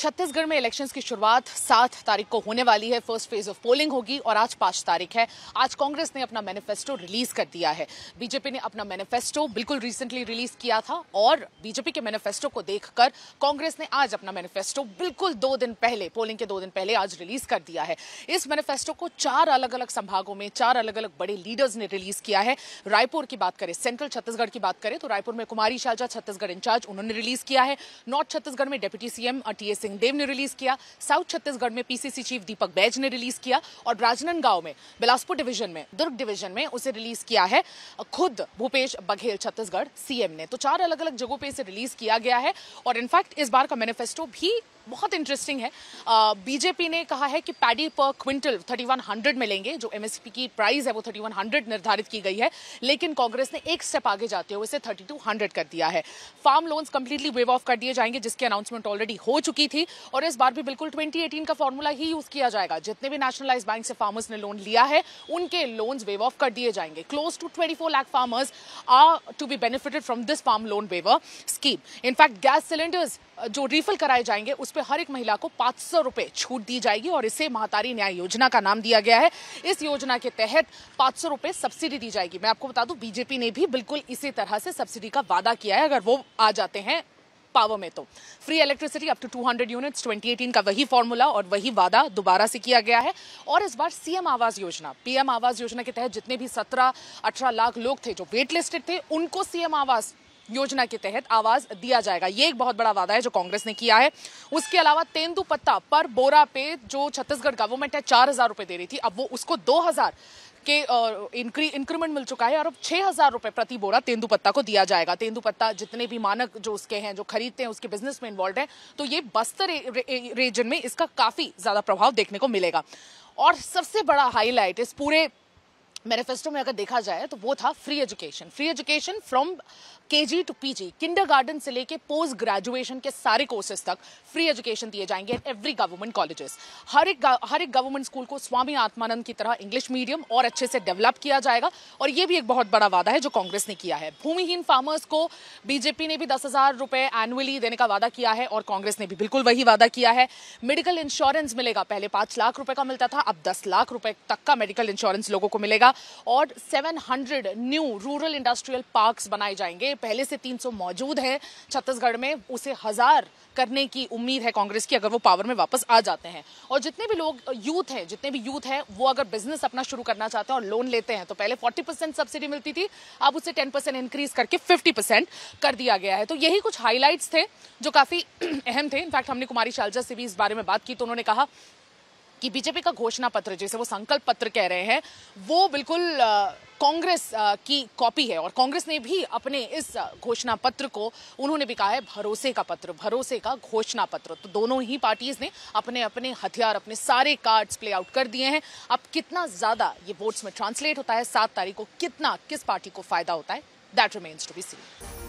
छत्तीसगढ़ में इलेक्शंस की शुरुआत सात तारीख को होने वाली है फर्स्ट फेज ऑफ पोलिंग होगी और आज पांच तारीख है आज कांग्रेस ने अपना मैनिफेस्टो रिलीज कर दिया है बीजेपी ने अपना मैनिफेस्टो बिल्कुल रिसेंटली रिलीज किया था और बीजेपी के मैनिफेस्टो को देखकर कांग्रेस ने आज अपना मैनिफेस्टो बिल्कुल दो दिन पहले पोलिंग के दो दिन पहले आज रिलीज कर दिया है इस मैनिफेस्टो को चार अलग अलग संभागों में चार अलग अलग बड़े लीडर्स ने रिलीज किया है रायपुर की बात करें सेंट्रल छत्तीसगढ़ की बात करें तो रायपुर में कुमारी शाहजा छत्तीसगढ़ इंचार्ज उन्होंने रिलीज किया है नॉर्थ छत्तीसगढ़ में डेप्यूटी सीएम टी देव ने रिलीज किया साउथ छत्तीसगढ़ में पीसीसी चीफ दीपक बैज ने रिलीज किया और राजनांदगांव में बिलासपुर डिवीजन में दुर्ग डिवीजन में उसे रिलीज किया है खुद भूपेश बघेल छत्तीसगढ़ सीएम ने तो चार अलग अलग जगहों पर इसे रिलीज किया गया है और इनफैक्ट इस बार का मैनिफेस्टो भी बहुत इंटरेस्टिंग है बीजेपी ने कहा है कि पैडी पर क्विंटल 3100 मिलेंगे जो एमएसपी की प्राइस है वो 3100 निर्धारित की गई है लेकिन कांग्रेस ने एक स्टेप आगे जाते हुए इसे 3200 कर दिया है farm loans completely waive off कर दिए जाएंगे जिसकी अनाउंसमेंट ऑलरेडी हो चुकी थी और इस बार भी बिल्कुल ट्वेंटी का फॉर्मूला ही यूज किया जाएगा जितने भी नेशनलाइज बैंक से फार्मर्स ने लोन लिया है उनके लोन्स वेव ऑफ कर दिए जाएंगे close to four lakh farmers are to be benefited from this farm loan waiver scheme in fact gas cylinders जो रिफिल कराए जाएंगे उस पर हर एक महिला को पाँच सौ छूट दी जाएगी और इसे महातारी न्याय योजना का नाम दिया गया है इस योजना के तहत पाँच सौ सब्सिडी दी जाएगी मैं आपको बता दू बीजेपी ने भी बिल्कुल इसी तरह से सब्सिडी का वादा किया है अगर वो आ जाते हैं पावर में तो free electricity up to 200 units 2018 का वही फॉर्मूला और वही वादा दोबारा से किया गया है और इस बार सीएम आवास योजना पीएम आवास योजना के तहत जितने भी 17 18 लाख लोग थे जो वेट लिस्टेड थे उनको सीएम आवास योजना के तहत आवाज दिया जाएगा ये एक बहुत बड़ा वादा है जो कांग्रेस ने किया है उसके अलावा तेंदुपत्ता पर बोरा पे जो छत्तीसगढ़ गवर्नमेंट है चार हजार रुपए दे रही थी अब वो उसको दो हजार के इंक्रीमेंट मिल चुका है और अब छह हजार रुपए प्रति बोरा तेंदुपत्ता को दिया जाएगा तेंदुपत्ता जितने भी मानक जो उसके हैं जो खरीदते हैं उसके बिजनेस में इन्वॉल्व हैं तो ये बस्तर रे, रे, रीजन में इसका काफी ज्यादा प्रभाव देखने को मिलेगा और सबसे बड़ा हाईलाइट इस पूरे मैनिफेस्टो में अगर देखा जाए तो वो था free education free education from KG to PG kindergarten से लेके पोस्ट ग्रेजुएशन के सारे कोर्सेज तक फ्री एजुकेशन दिए जाएंगे इन एवरी गवर्नमेंट कॉलेजेस हर एक हर एक गवर्नमेंट स्कूल को स्वामी आत्मानंद की तरह इंग्लिश मीडियम और अच्छे से डेवलप किया जाएगा और ये भी एक बहुत बड़ा वादा है जो कांग्रेस ने किया है भूमिहीन फार्मर्स को बीजेपी ने भी दस हजार रुपए एनुअली देने का वादा किया है और कांग्रेस ने भी बिल्कुल वही वादा किया है मेडिकल इंश्योरेंस मिलेगा पहले पांच लाख रुपए का मिलता था अब दस लाख रुपए तक का मेडिकल इंश्योरेंस लोगों को मिलेगा जाएगा और 700 न्यू रूरल इंडस्ट्रियल पार्क्स बनाए जाएंगे पहले से 300 मौजूद हैं छत्तीसगढ़ में उसे हजार करने की उम्मीद है कांग्रेस की अगर वो पावर में वापस आ जाते हैं और जितने भी लोग यूथ हैं जितने भी यूथ हैं वो अगर बिजनेस अपना शुरू करना चाहते हैं और लोन लेते हैं तो पहले 40 परसेंट सब्सिडी मिलती थी अब उसे 10 परसेंट इंक्रीज करके 50 परसेंट कर दिया गया है तो यही कुछ हाईलाइट्स थे जो काफी अहम थे इनफैक्ट हमने कुमारी शालजा से भी इस बारे में बात की तो उन्होंने कहा कि बीजेपी का घोषणा पत्र जिसे वो संकल्प पत्र कह रहे हैं वो बिल्कुल कांग्रेस की कॉपी है और कांग्रेस ने भी अपने इस घोषणा पत्र को उन्होंने भी कहा है भरोसे का पत्र भरोसे का घोषणा पत्र तो दोनों ही पार्टीज ने अपने अपने हथियार अपने सारे कार्ड्स प्ले आउट कर दिए हैं अब कितना ज्यादा ये वोट्स में ट्रांसलेट होता है सात तारीख को कितना किस पार्टी को फायदा होता है that remains to be scene